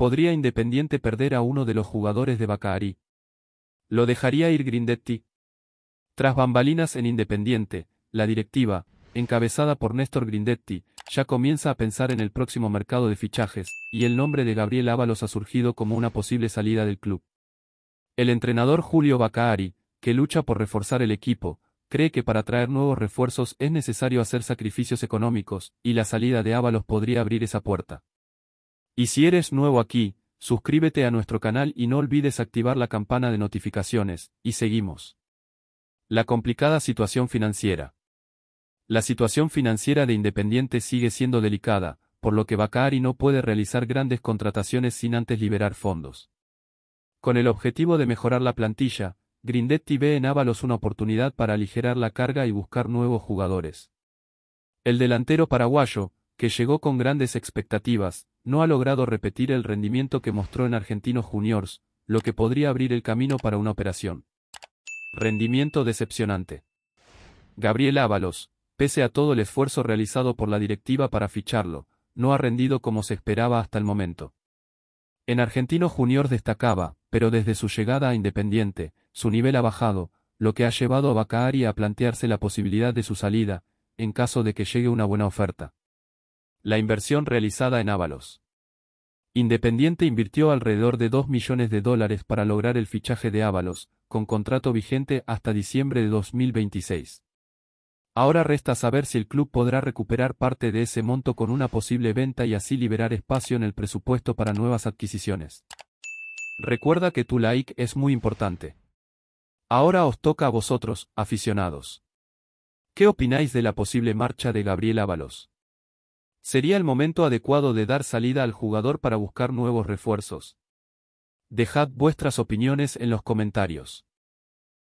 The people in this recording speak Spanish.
podría Independiente perder a uno de los jugadores de Bacari. Lo dejaría ir Grindetti. Tras bambalinas en Independiente, la directiva, encabezada por Néstor Grindetti, ya comienza a pensar en el próximo mercado de fichajes, y el nombre de Gabriel Ábalos ha surgido como una posible salida del club. El entrenador Julio Bacari, que lucha por reforzar el equipo, cree que para traer nuevos refuerzos es necesario hacer sacrificios económicos, y la salida de Ábalos podría abrir esa puerta. Y si eres nuevo aquí, suscríbete a nuestro canal y no olvides activar la campana de notificaciones, y seguimos. La complicada situación financiera. La situación financiera de Independiente sigue siendo delicada, por lo que Bacari no puede realizar grandes contrataciones sin antes liberar fondos. Con el objetivo de mejorar la plantilla, Grindetti ve en Ábalos una oportunidad para aligerar la carga y buscar nuevos jugadores. El delantero paraguayo, que llegó con grandes expectativas, no ha logrado repetir el rendimiento que mostró en Argentinos Juniors, lo que podría abrir el camino para una operación. Rendimiento decepcionante. Gabriel Ábalos, pese a todo el esfuerzo realizado por la directiva para ficharlo, no ha rendido como se esperaba hasta el momento. En Argentinos Juniors destacaba, pero desde su llegada a Independiente, su nivel ha bajado, lo que ha llevado a y a plantearse la posibilidad de su salida, en caso de que llegue una buena oferta. La inversión realizada en Ábalos. Independiente invirtió alrededor de 2 millones de dólares para lograr el fichaje de Ábalos, con contrato vigente hasta diciembre de 2026. Ahora resta saber si el club podrá recuperar parte de ese monto con una posible venta y así liberar espacio en el presupuesto para nuevas adquisiciones. Recuerda que tu like es muy importante. Ahora os toca a vosotros, aficionados. ¿Qué opináis de la posible marcha de Gabriel Ábalos? Sería el momento adecuado de dar salida al jugador para buscar nuevos refuerzos. Dejad vuestras opiniones en los comentarios.